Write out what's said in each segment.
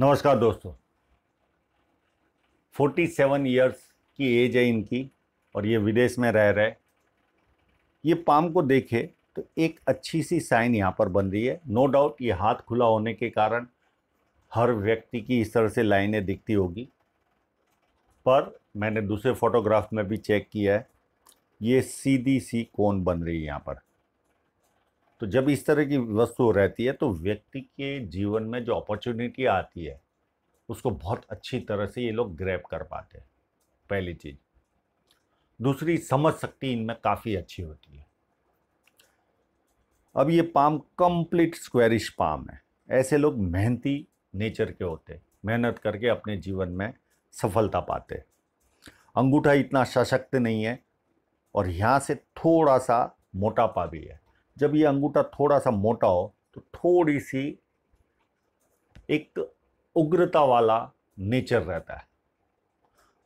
नमस्कार दोस्तों forty seven years की एज है इनकी और ये विदेश में रह रहे ये पाम को देखे तो एक अच्छी सी साइन यहाँ पर बन रही है नो डाउट ये हाथ खुला होने के कारण हर व्यक्ति की इस तरह से लाइनें दिखती होगी पर मैंने दूसरे फोटोग्राफ में भी चेक किया है ये सीधी सी कोन बन रही है यहाँ पर तो जब इस तरह की वस्तु रहती है तो व्यक्ति के जीवन में जो अपॉर्चुनिटी आती है उसको बहुत अच्छी तरह से ये लोग ग्रैप कर पाते हैं पहली चीज़ दूसरी समझ शक्ति इनमें काफ़ी अच्छी होती है अब ये पाम कंप्लीट स्क्वेरिश पाम है ऐसे लोग मेहनती नेचर के होते मेहनत करके अपने जीवन में सफलता पाते अंगूठा इतना सशक्त नहीं है और यहाँ से थोड़ा सा मोटापा भी है जब ये अंगूठा थोड़ा सा मोटा हो तो थोड़ी सी एक उग्रता वाला नेचर रहता है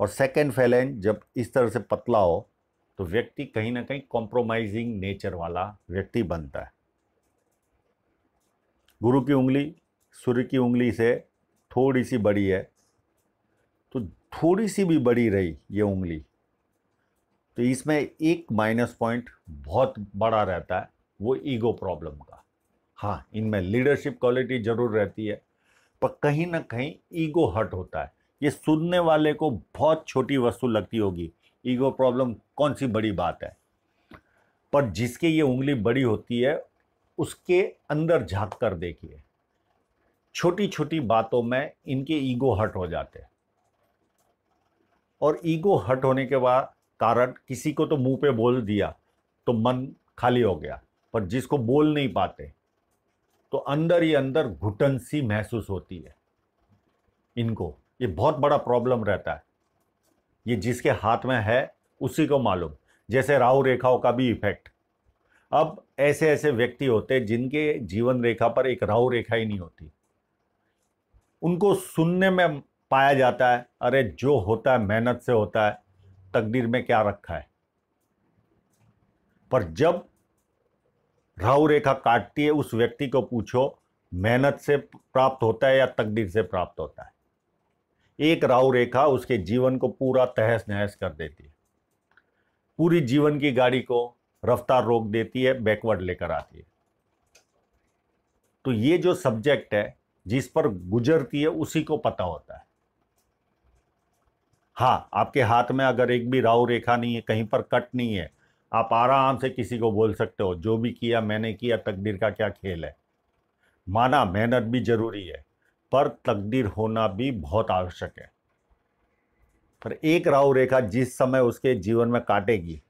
और सेकेंड फैलेंज जब इस तरह से पतला हो तो व्यक्ति कहीं ना कहीं कॉम्प्रोमाइजिंग नेचर वाला व्यक्ति बनता है गुरु की उंगली सूर्य की उंगली से थोड़ी सी बड़ी है तो थोड़ी सी भी बड़ी रही ये उंगली तो इसमें एक माइनस पॉइंट बहुत बड़ा रहता है वो ईगो प्रॉब्लम का हाँ इनमें लीडरशिप क्वालिटी जरूर रहती है पर कहीं ना कहीं ईगो हट होता है ये सुनने वाले को बहुत छोटी वस्तु लगती होगी ईगो प्रॉब्लम कौन सी बड़ी बात है पर जिसके ये उंगली बड़ी होती है उसके अंदर झांक कर देखिए छोटी छोटी बातों में इनके ईगो हट हो जाते हैं और ईगो हट होने के बाद कारण किसी को तो मुंह पे बोल दिया तो मन खाली हो गया पर जिसको बोल नहीं पाते तो अंदर ही अंदर घुटन सी महसूस होती है इनको ये बहुत बड़ा प्रॉब्लम रहता है ये जिसके हाथ में है उसी को मालूम जैसे राहु रेखाओं का भी इफेक्ट अब ऐसे ऐसे व्यक्ति होते जिनके जीवन रेखा पर एक राहु रेखा ही नहीं होती उनको सुनने में पाया जाता है अरे जो होता है मेहनत से होता है तकदीर में क्या रखा है पर जब राहु रेखा काटती है उस व्यक्ति को पूछो मेहनत से प्राप्त होता है या तकदीर से प्राप्त होता है एक राहु रेखा उसके जीवन को पूरा तहस नहस कर देती है पूरी जीवन की गाड़ी को रफ्तार रोक देती है बैकवर्ड लेकर आती है तो ये जो सब्जेक्ट है जिस पर गुजरती है उसी को पता होता है हाँ आपके हाथ में अगर एक भी राहु रेखा नहीं है कहीं पर कट नहीं है आप आराम से किसी को बोल सकते हो जो भी किया मैंने किया तकदीर का क्या खेल है माना मेहनत भी ज़रूरी है पर तकदीर होना भी बहुत आवश्यक है पर एक राहु रेखा जिस समय उसके जीवन में काटेगी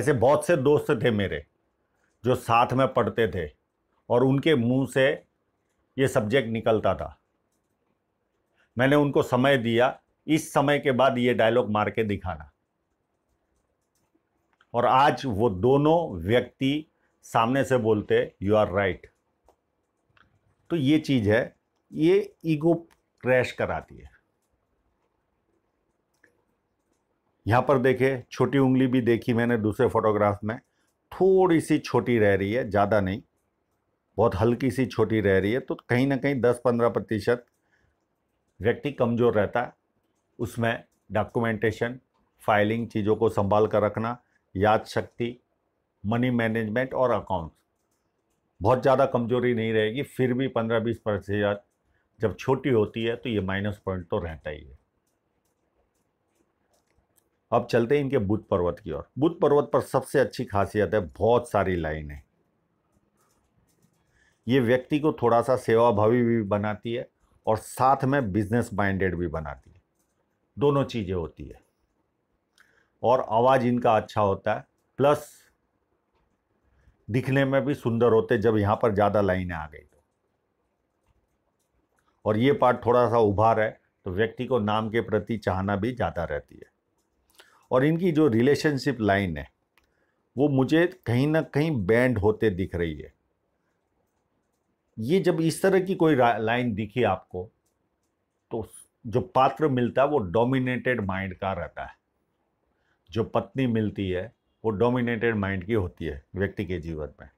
ऐसे बहुत से दोस्त थे मेरे जो साथ में पढ़ते थे और उनके मुंह से ये सब्जेक्ट निकलता था मैंने उनको समय दिया इस समय के बाद ये डायलॉग मार के दिखाना और आज वो दोनों व्यक्ति सामने से बोलते यू आर राइट तो ये चीज़ है ये ईगो क्रैश कराती है यहाँ पर देखे छोटी उंगली भी देखी मैंने दूसरे फोटोग्राफ में थोड़ी सी छोटी रह रही है ज़्यादा नहीं बहुत हल्की सी छोटी रह रही है तो कहीं ना कहीं दस पंद्रह प्रतिशत व्यक्ति कमज़ोर रहता है उसमें डॉक्यूमेंटेशन फाइलिंग चीज़ों को संभाल कर रखना याद शक्ति मनी मैनेजमेंट और अकाउंट्स बहुत ज़्यादा कमजोरी नहीं रहेगी फिर भी पंद्रह बीस प्रतिशत जब छोटी होती है तो ये माइनस पॉइंट तो रहता ही है अब चलते हैं इनके बुध पर्वत की ओर बुध पर्वत पर सबसे अच्छी खासियत है बहुत सारी लाइन है ये व्यक्ति को थोड़ा सा सेवाभावी भी बनाती है और साथ में बिजनेस माइंडेड भी बनाती है दोनों चीज़ें होती है और आवाज़ इनका अच्छा होता है प्लस दिखने में भी सुंदर होते जब यहाँ पर ज़्यादा लाइनें आ गई तो और ये पार्ट थोड़ा सा उभार है तो व्यक्ति को नाम के प्रति चाहना भी ज़्यादा रहती है और इनकी जो रिलेशनशिप लाइन है वो मुझे कहीं ना कहीं बैंड होते दिख रही है ये जब इस तरह की कोई लाइन दिखी आपको तो जो पात्र मिलता है वो डोमिनेटेड माइंड का रहता है जो पत्नी मिलती है वो डोमिनेटेड माइंड की होती है व्यक्ति के जीवन में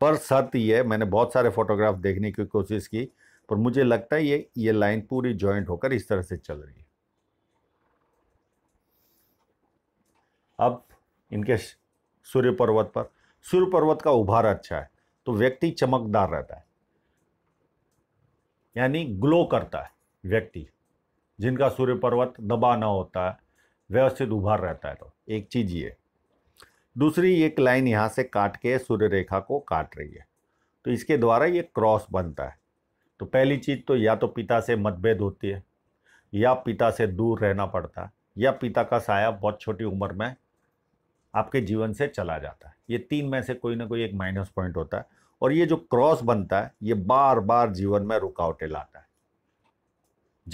पर सत्य ये मैंने बहुत सारे फोटोग्राफ देखने की कोशिश की पर मुझे लगता है ये ये लाइन पूरी जॉइंट होकर इस तरह से चल रही है अब इनके सूर्य पर्वत पर सूर्य पर्वत का उभार अच्छा है तो व्यक्ति चमकदार रहता है यानी ग्लो करता है व्यक्ति जिनका सूर्य पर्वत दबा ना होता है व्यवस्थित उभार रहता है तो एक चीज़ ये दूसरी एक लाइन यहाँ से काट के सूर्य रेखा को काट रही है तो इसके द्वारा ये क्रॉस बनता है तो पहली चीज़ तो या तो पिता से मतभेद होती है या पिता से दूर रहना पड़ता है या पिता का साया बहुत छोटी उम्र में आपके जीवन से चला जाता है ये तीन में से कोई ना कोई एक माइनस पॉइंट होता है और ये जो क्रॉस बनता है ये बार बार जीवन में रुकावटें लाता है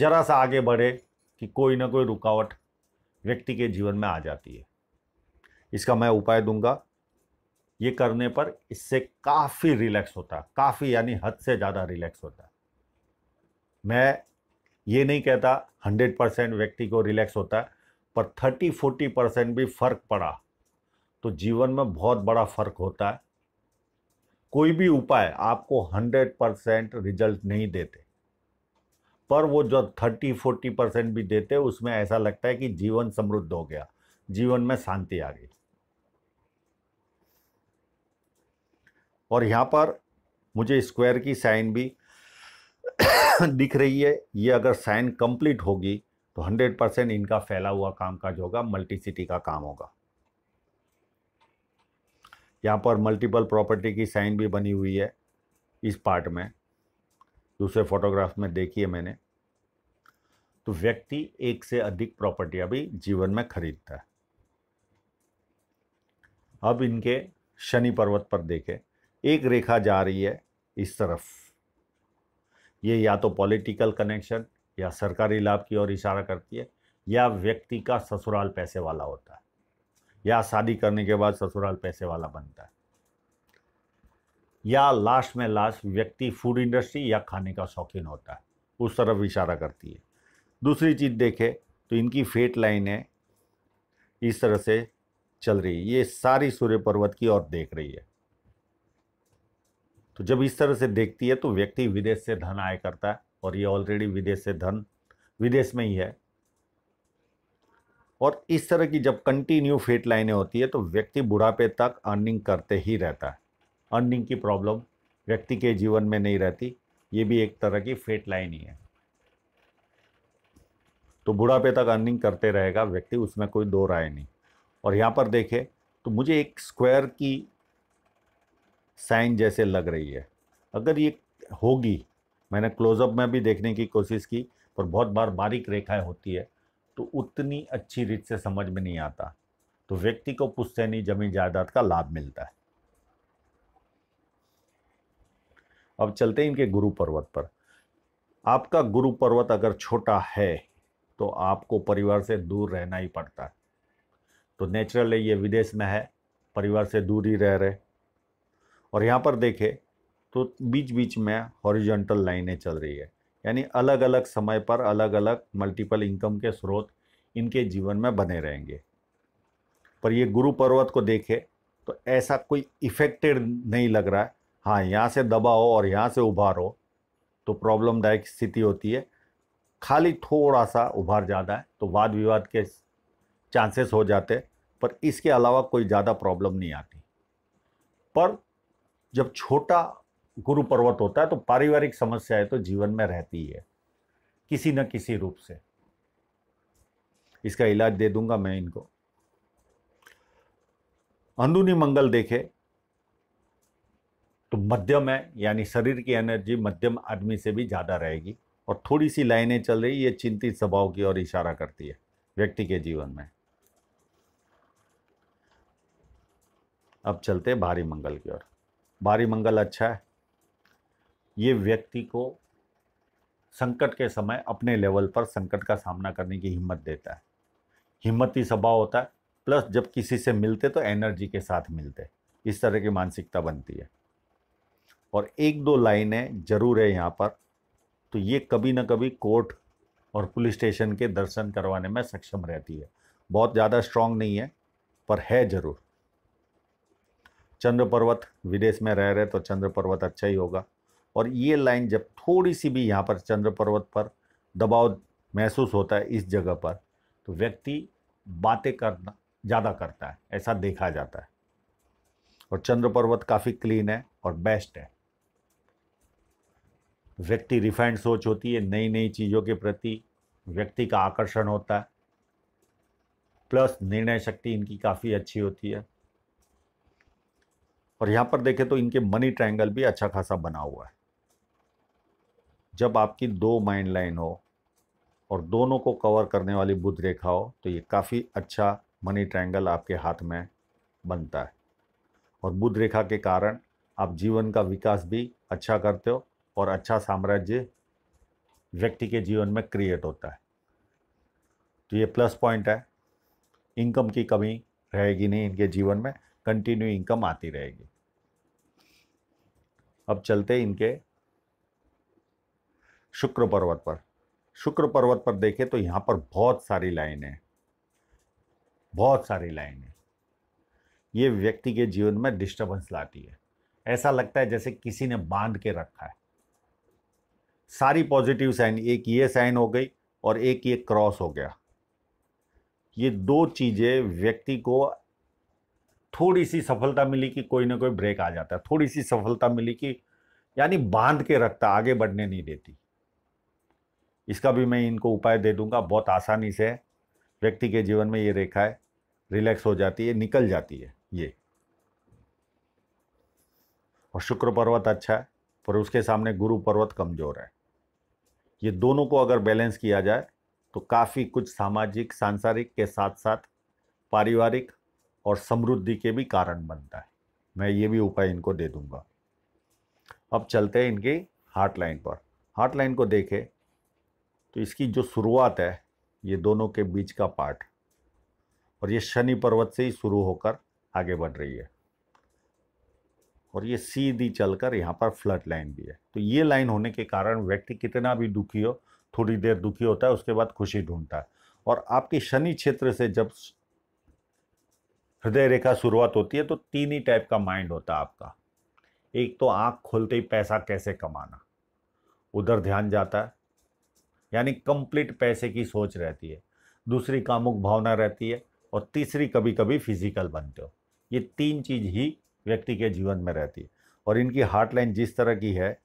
जरा सा आगे बढ़े कि कोई ना कोई रुकावट व्यक्ति के जीवन में आ जाती है इसका मैं उपाय दूंगा ये करने पर इससे काफ़ी रिलैक्स होता है काफ़ी यानी हद से ज़्यादा रिलैक्स होता है मैं ये नहीं कहता हंड्रेड परसेंट व्यक्ति को रिलैक्स होता है पर थर्टी फोर्टी परसेंट भी फ़र्क पड़ा तो जीवन में बहुत बड़ा फ़र्क होता है कोई भी उपाय आपको हंड्रेड परसेंट रिजल्ट नहीं देते पर वो जो थर्टी फोर्टी परसेंट भी देते उसमें ऐसा लगता है कि जीवन समृद्ध हो गया जीवन में शांति आ गई और यहाँ पर मुझे स्क्वायर की साइन भी दिख रही है ये अगर साइन कंप्लीट होगी तो हंड्रेड परसेंट इनका फैला हुआ कामकाज होगा मल्टी सिटी का काम होगा यहाँ पर मल्टीपल प्रॉपर्टी की साइन भी बनी हुई है इस पार्ट में दूसरे फोटोग्राफ में देखी है मैंने तो व्यक्ति एक से अधिक प्रॉपर्टी अभी जीवन में खरीदता है अब इनके शनि पर्वत पर देखें एक रेखा जा रही है इस तरफ ये या तो पॉलिटिकल कनेक्शन या सरकारी लाभ की ओर इशारा करती है या व्यक्ति का ससुराल पैसे वाला होता है या शादी करने के बाद ससुराल पैसे वाला बनता है या लास्ट में लास्ट व्यक्ति फूड इंडस्ट्री या खाने का शौकीन होता है उस तरफ इशारा करती है दूसरी चीज़ देखें तो इनकी फेट है इस तरह से चल रही है ये सारी सूर्य पर्वत की ओर देख रही है तो जब इस तरह से देखती है तो व्यक्ति विदेश से धन आय करता है और ये ऑलरेडी विदेश से धन विदेश में ही है और इस तरह की जब कंटिन्यू फेट लाइनें होती है तो व्यक्ति बुढ़ापे तक अर्निंग करते ही रहता है अर्निंग की प्रॉब्लम व्यक्ति के जीवन में नहीं रहती ये भी एक तरह की फेट लाइन ही है तो बुढ़ापे तक अर्निंग करते रहेगा व्यक्ति उसमें कोई दो राय नहीं और यहाँ पर देखे तो मुझे एक स्क्वायर की साइन जैसे लग रही है अगर ये होगी मैंने क्लोजअप में भी देखने की कोशिश की पर बहुत बार बारीक रेखाएं होती है तो उतनी अच्छी रीत से समझ में नहीं आता तो व्यक्ति को पुश्तैनी जमीन जायदाद का लाभ मिलता है अब चलते हैं इनके गुरु पर्वत पर आपका गुरु पर्वत अगर छोटा है तो आपको परिवार से दूर रहना ही पड़ता है तो नेचुरल है ये विदेश में है परिवार से दूर ही रह रहे और यहाँ पर देखें तो बीच बीच में हॉरिजॉन्टल लाइनें चल रही है यानी अलग अलग समय पर अलग अलग मल्टीपल इनकम के स्रोत इनके जीवन में बने रहेंगे पर ये गुरु पर्वत को देखे तो ऐसा कोई इफेक्टेड नहीं लग रहा है हाँ यहाँ से दबाओ और यहाँ से उभारो तो प्रॉब्लमदायक स्थिति होती है खाली थोड़ा सा उभार ज़्यादा है तो वाद विवाद के चांसेस हो जाते पर इसके अलावा कोई ज़्यादा प्रॉब्लम नहीं आती पर जब छोटा गुरु पर्वत होता है तो पारिवारिक समस्याएं तो जीवन में रहती ही है किसी न किसी रूप से इसका इलाज दे दूंगा मैं इनको अंदुनी मंगल देखे तो मध्यम है यानी शरीर की एनर्जी मध्यम आदमी से भी ज़्यादा रहेगी और थोड़ी सी लाइनें चल रही ये चिंतित स्वभाव की ओर इशारा करती है व्यक्ति के जीवन में अब चलते भारी मंगल की ओर भारी मंगल अच्छा है ये व्यक्ति को संकट के समय अपने लेवल पर संकट का सामना करने की हिम्मत देता है हिम्मती स्वभाव होता है प्लस जब किसी से मिलते तो एनर्जी के साथ मिलते इस तरह की मानसिकता बनती है और एक दो लाइनें ज़रूर है यहाँ पर तो ये कभी ना कभी कोर्ट और पुलिस स्टेशन के दर्शन करवाने में सक्षम रहती है बहुत ज़्यादा स्ट्रांग नहीं है पर है ज़रूर चंद्र पर्वत विदेश में रह रहे तो चंद्र पर्वत अच्छा ही होगा और ये लाइन जब थोड़ी सी भी यहाँ पर चंद्र पर्वत पर दबाव महसूस होता है इस जगह पर तो व्यक्ति बातें करना ज़्यादा करता है ऐसा देखा जाता है और चंद्र पर्वत काफ़ी क्लीन है और बेस्ट है व्यक्ति रिफाइंड सोच होती है नई नई चीज़ों के प्रति व्यक्ति का आकर्षण होता है प्लस निर्णय शक्ति इनकी काफ़ी अच्छी होती है और यहाँ पर देखें तो इनके मनी ट्रायंगल भी अच्छा खासा बना हुआ है जब आपकी दो माइंड लाइन हो और दोनों को कवर करने वाली बुद्ध रेखा हो तो ये काफ़ी अच्छा मनी ट्रायंगल आपके हाथ में बनता है और बुद्ध रेखा के कारण आप जीवन का विकास भी अच्छा करते हो और अच्छा साम्राज्य व्यक्ति के जीवन में क्रिएट होता है तो ये प्लस पॉइंट है इनकम की कमी रहेगी नहीं इनके जीवन में कंटिन्यू इनकम आती रहेगी अब चलते इनके शुक्र पर्वत पर शुक्र पर्वत पर देखें तो यहाँ पर बहुत सारी लाइनें बहुत सारी लाइनें ये व्यक्ति के जीवन में डिस्टर्बेंस लाती है ऐसा लगता है जैसे किसी ने बांध के रखा है सारी पॉजिटिव साइन एक ये साइन हो गई और एक ये क्रॉस हो गया ये दो चीज़ें व्यक्ति को थोड़ी सी सफलता मिली कि कोई ना कोई ब्रेक आ जाता है थोड़ी सी सफलता मिली कि यानी बांध के रखता आगे बढ़ने नहीं देती इसका भी मैं इनको उपाय दे दूंगा बहुत आसानी से व्यक्ति के जीवन में ये रेखा है रिलैक्स हो जाती है निकल जाती है ये और शुक्र पर्वत अच्छा है पर उसके सामने गुरु पर्वत कमज़ोर है ये दोनों को अगर बैलेंस किया जाए तो काफ़ी कुछ सामाजिक सांसारिक के साथ साथ पारिवारिक और समृद्धि के भी कारण बनता है मैं ये भी उपाय इनको दे दूंगा अब चलते हैं इनकी हार्ट लाइन पर हार्ट लाइन को देखें तो इसकी जो शुरुआत है ये दोनों के बीच का पार्ट और ये शनि पर्वत से ही शुरू होकर आगे बढ़ रही है और ये सीधी चलकर यहाँ पर फ्लड लाइन भी है तो ये लाइन होने के कारण व्यक्ति कितना भी दुखी हो थोड़ी देर दुखी होता है उसके बाद खुशी ढूंढता है और आपके शनि क्षेत्र से जब हृदय रेखा शुरुआत होती है तो तीन ही टाइप का माइंड होता है आपका एक तो आँख खोलते ही पैसा कैसे कमाना उधर ध्यान जाता है यानी कंप्लीट पैसे की सोच रहती है दूसरी कामुक भावना रहती है और तीसरी कभी कभी फिजिकल बनते हो ये तीन चीज़ ही व्यक्ति के जीवन में रहती है और इनकी हार्ट लाइन जिस तरह की है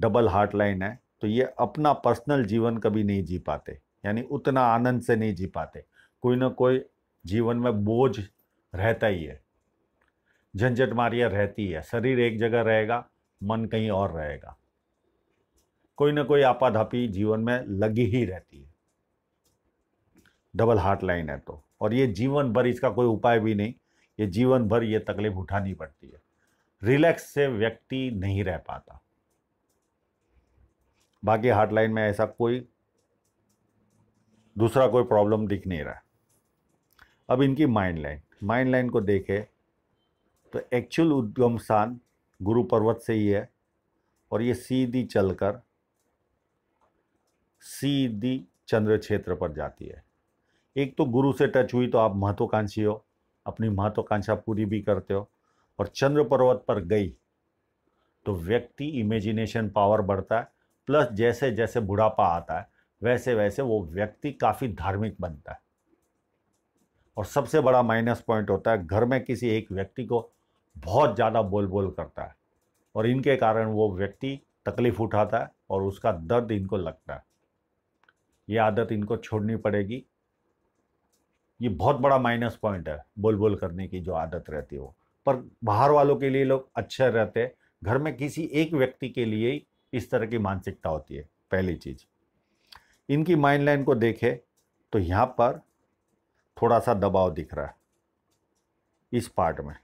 डबल हार्ट लाइन है तो ये अपना पर्सनल जीवन कभी नहीं जी पाते यानी उतना आनंद से नहीं जी पाते कोई ना कोई जीवन में बोझ रहता ही है झंझट मारिया रहती है शरीर एक जगह रहेगा मन कहीं और रहेगा कोई ना कोई आपाधापी जीवन में लगी ही रहती है डबल हार्ट लाइन है तो और ये जीवन भर इसका कोई उपाय भी नहीं ये जीवन भर ये तकलीफ उठानी पड़ती है रिलैक्स से व्यक्ति नहीं रह पाता बाकी हार्टलाइन में ऐसा कोई दूसरा कोई प्रॉब्लम दिख नहीं रहा अब इनकी माइंड लाइन माइंड लाइन को देखें तो एक्चुअल उद्यम स्थान गुरु पर्वत से ही है और ये सीधी चलकर सीधी चंद्र क्षेत्र पर जाती है एक तो गुरु से टच हुई तो आप महत्वाकांक्षी हो अपनी महत्वाकांक्षा पूरी भी करते हो और चंद्र पर्वत पर गई तो व्यक्ति इमेजिनेशन पावर बढ़ता है प्लस जैसे जैसे बुढ़ापा आता है वैसे वैसे वो व्यक्ति काफ़ी धार्मिक बनता है और सबसे बड़ा माइनस पॉइंट होता है घर में किसी एक व्यक्ति को बहुत ज़्यादा बोल बोल करता है और इनके कारण वो व्यक्ति तकलीफ़ उठाता है और उसका दर्द इनको लगता है ये आदत इनको छोड़नी पड़ेगी ये बहुत बड़ा माइनस पॉइंट है बोल बोल करने की जो आदत रहती है वो पर बाहर वालों के लिए लोग अच्छे रहते हैं घर में किसी एक व्यक्ति के लिए ही इस तरह की मानसिकता होती है पहली चीज़ इनकी माइंड लाइन को देखें तो यहाँ पर थोड़ा सा दबाव दिख रहा है इस पार्ट में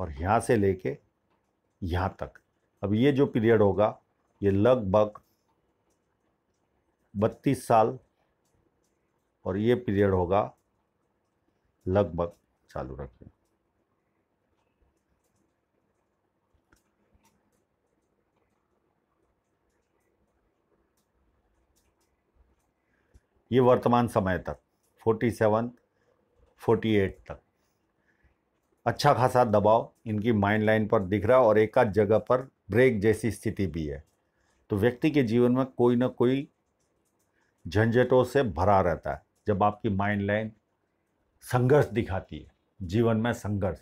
और यहाँ से लेके यहाँ तक अब ये जो पीरियड होगा ये लगभग बत्तीस साल और ये पीरियड होगा लगभग चालू रखें ये वर्तमान समय तक 47, 48 तक अच्छा खासा दबाव इनकी माइंड लाइन पर दिख रहा है और एक आध जगह पर ब्रेक जैसी स्थिति भी है तो व्यक्ति के जीवन में कोई ना कोई झंझटों से भरा रहता है जब आपकी माइंड लाइन संघर्ष दिखाती है जीवन में संघर्ष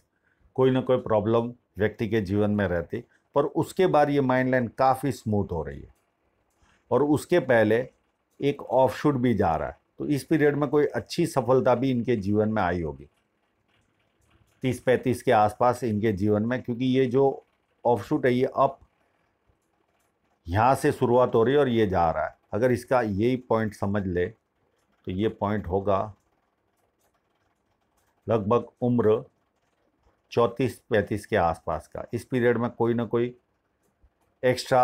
कोई ना कोई प्रॉब्लम व्यक्ति के जीवन में रहती पर उसके बाद ये माइंड लाइन काफ़ी स्मूथ हो रही है और उसके पहले एक ऑफ शूट भी जा रहा है तो इस पीरियड में कोई अच्छी सफलता भी इनके जीवन में आई होगी तीस पैंतीस के आसपास इनके जीवन में क्योंकि ये जो ऑफ शूट है ये अप यहाँ से शुरुआत हो रही है और ये जा रहा है अगर इसका यही पॉइंट समझ ले तो ये पॉइंट होगा लगभग उम्र चौंतीस पैंतीस के आसपास का इस पीरियड में कोई ना कोई एक्स्ट्रा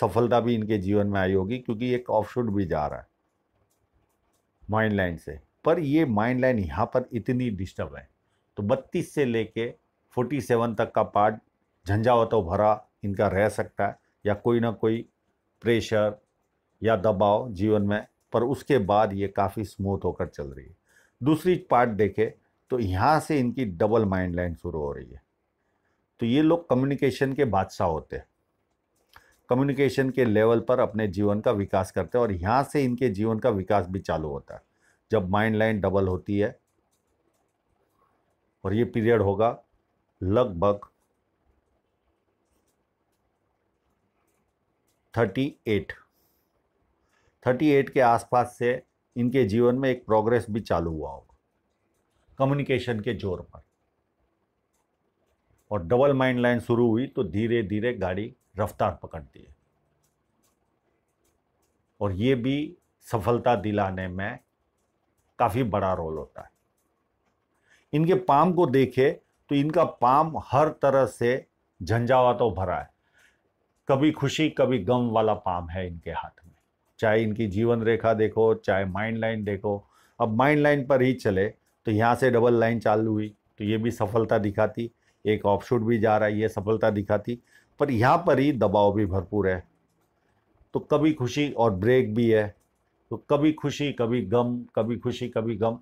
सफलता भी इनके जीवन में आई होगी क्योंकि एक ऑफशूट भी जा रहा है माइंड लाइन से पर ये माइंड लाइन यहाँ पर इतनी डिस्टर्ब है तो बत्तीस से लेके फोर्टी सेवन तक का पार्ट झंझावतों भरा इनका रह सकता है या कोई ना कोई प्रेशर या दबाव जीवन में पर उसके बाद ये काफ़ी स्मूथ होकर चल रही है दूसरी पार्ट देखें तो यहाँ से इनकी डबल माइंड लाइन शुरू हो रही है तो ये लोग कम्युनिकेशन के बादशाह होते हैं कम्युनिकेशन के लेवल पर अपने जीवन का विकास करते हैं और यहाँ से इनके जीवन का विकास भी चालू होता है जब माइंड लाइन डबल होती है और ये पीरियड होगा लगभग थर्टी एट 38 के आसपास से इनके जीवन में एक प्रोग्रेस भी चालू हुआ होगा कम्युनिकेशन के जोर पर और डबल माइंड लाइन शुरू हुई तो धीरे धीरे गाड़ी रफ्तार पकड़ती है और ये भी सफलता दिलाने में काफ़ी बड़ा रोल होता है इनके पाम को देखे तो इनका पाम हर तरह से झंझावा तो भरा है कभी खुशी कभी गम वाला पाम है इनके हाथ चाहे इनकी जीवन रेखा देखो चाहे माइंड लाइन देखो अब माइंड लाइन पर ही चले तो यहाँ से डबल लाइन चालू हुई तो ये भी सफलता दिखाती एक ऑफ शूट भी जा रहा है ये सफलता दिखाती पर यहाँ पर ही दबाव भी भरपूर है तो कभी खुशी और ब्रेक भी है तो कभी खुशी कभी गम कभी खुशी कभी गम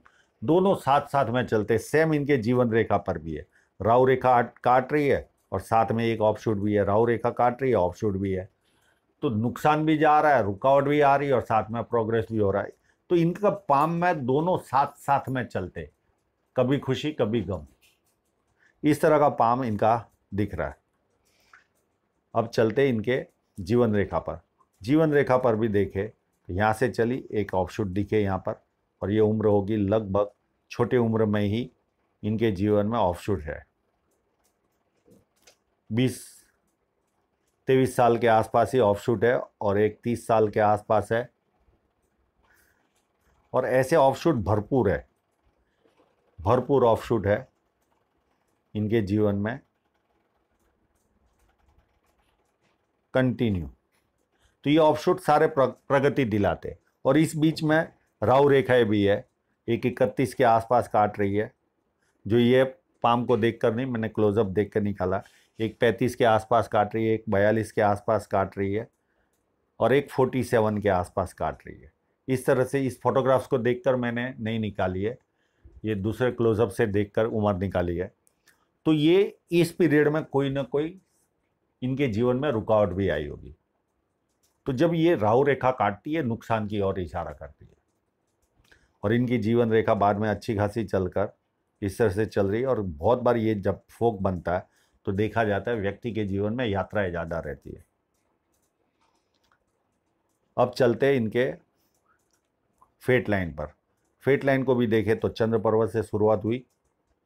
दोनों साथ साथ में चलते सेम इनके जीवन रेखा पर भी है राहु रेखा काट रही है और साथ में एक ऑफ शूट भी है राहु रेखा काट रही है ऑफ शूट भी है तो नुकसान भी जा रहा है रुकावट भी आ रही है और साथ में प्रोग्रेस भी हो रहा है तो इनका पाम में दोनों साथ साथ में चलते कभी खुशी कभी गम इस तरह का पाम इनका दिख रहा है अब चलते इनके जीवन रेखा पर जीवन रेखा पर भी देखे तो यहाँ से चली एक ऑफशूट दिखे यहाँ पर और ये उम्र होगी लगभग छोटे उम्र में ही इनके जीवन में ऑफशूट है बीस तेईस साल के आसपास ही ऑफ शूट है और एक तीस साल के आसपास है और ऐसे ऑफ शूट भरपूर है भरपूर ऑफ शूट है इनके जीवन में कंटिन्यू तो ये शूट सारे प्रगति दिलाते और इस बीच में राहु रेखाएं भी है एक इकतीस के आसपास काट रही है जो ये पाम को देखकर नहीं मैंने क्लोजअप देखकर निकाला एक पैंतीस के आसपास काट रही है एक बयालीस के आसपास काट रही है और एक फोर्टी सेवन के आसपास काट रही है इस तरह से इस फोटोग्राफ्स को देखकर मैंने नहीं निकाली है ये दूसरे क्लोजअप से देखकर उम्र निकाली है तो ये इस पीरियड में कोई ना कोई इनके जीवन में रुकावट भी आई होगी तो जब ये राहु रेखा काटती है नुकसान की ओर इशारा करती है और इनकी जीवन रेखा बाद में अच्छी खासी चलकर इस तरह से चल रही है और बहुत बार ये जब फोक बनता है तो देखा जाता है व्यक्ति के जीवन में यात्राएं ज़्यादा रहती है अब चलते हैं इनके फेट लाइन पर फेट लाइन को भी देखें तो चंद्र पर्वत से शुरुआत हुई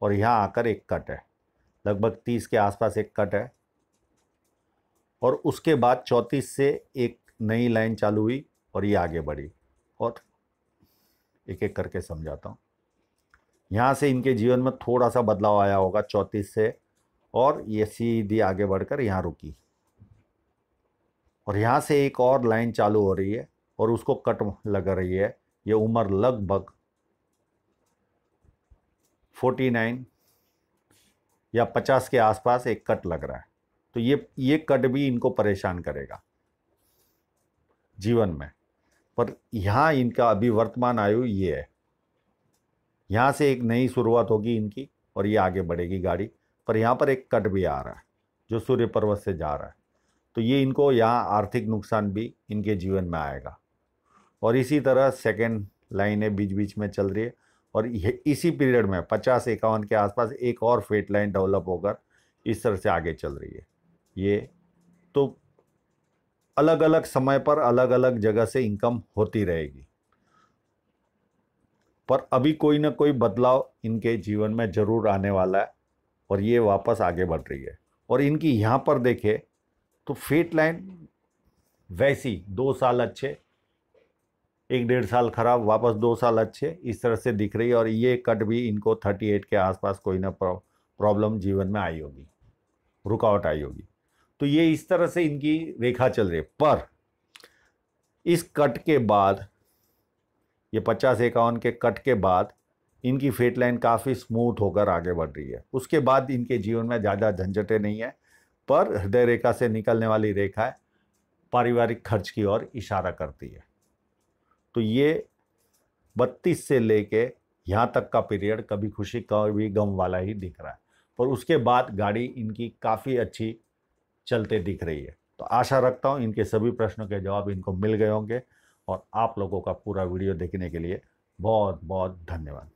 और यहाँ आकर एक कट है लगभग तीस के आसपास एक कट है और उसके बाद चौंतीस से एक नई लाइन चालू हुई और ये आगे बढ़ी और एक एक करके समझाता हूँ यहाँ से इनके जीवन में थोड़ा सा बदलाव आया होगा चौंतीस से और ये सीधी आगे बढ़कर यहाँ रुकी और यहाँ से एक और लाइन चालू हो रही है और उसको कट लग रही है ये उम्र लगभग फोर्टी नाइन या पचास के आसपास एक कट लग रहा है तो ये ये कट भी इनको परेशान करेगा जीवन में पर यहाँ इनका अभी वर्तमान आयु ये है यहाँ से एक नई शुरुआत होगी इनकी और ये आगे बढ़ेगी गाड़ी पर यहाँ पर एक कट भी आ रहा है जो सूर्य पर्वत से जा रहा है तो ये इनको यहाँ आर्थिक नुकसान भी इनके जीवन में आएगा और इसी तरह सेकेंड लाइनें बीच बीच में चल रही है और इसी पीरियड में पचास इक्यावन के आसपास एक और फेट लाइन डेवलप होकर इस तरह से आगे चल रही है ये तो अलग अलग समय पर अलग अलग जगह से इनकम होती रहेगी पर अभी कोई ना कोई बदलाव इनके जीवन में जरूर आने वाला है और ये वापस आगे बढ़ रही है और इनकी यहाँ पर देखे तो फेट लाइन वैसी दो साल अच्छे एक डेढ़ साल खराब वापस दो साल अच्छे इस तरह से दिख रही है और ये कट भी इनको थर्टी एट के आसपास कोई ना प्रॉब्लम जीवन में आई होगी रुकावट आई होगी तो ये इस तरह से इनकी रेखा चल रही है पर इस कट के बाद ये पचास इक्यावन के कट के बाद इनकी फेट लाइन काफ़ी स्मूथ होकर आगे बढ़ रही है उसके बाद इनके जीवन में ज़्यादा झंझटें नहीं है पर हृदय रेखा से निकलने वाली रेखाएं पारिवारिक खर्च की ओर इशारा करती है तो ये 32 से लेके यहाँ तक का पीरियड कभी खुशी कभी गम वाला ही दिख रहा है पर उसके बाद गाड़ी इनकी काफ़ी अच्छी चलते दिख रही है तो आशा रखता हूँ इनके सभी प्रश्नों के जवाब इनको मिल गए होंगे और आप लोगों का पूरा वीडियो देखने के लिए बहुत बहुत धन्यवाद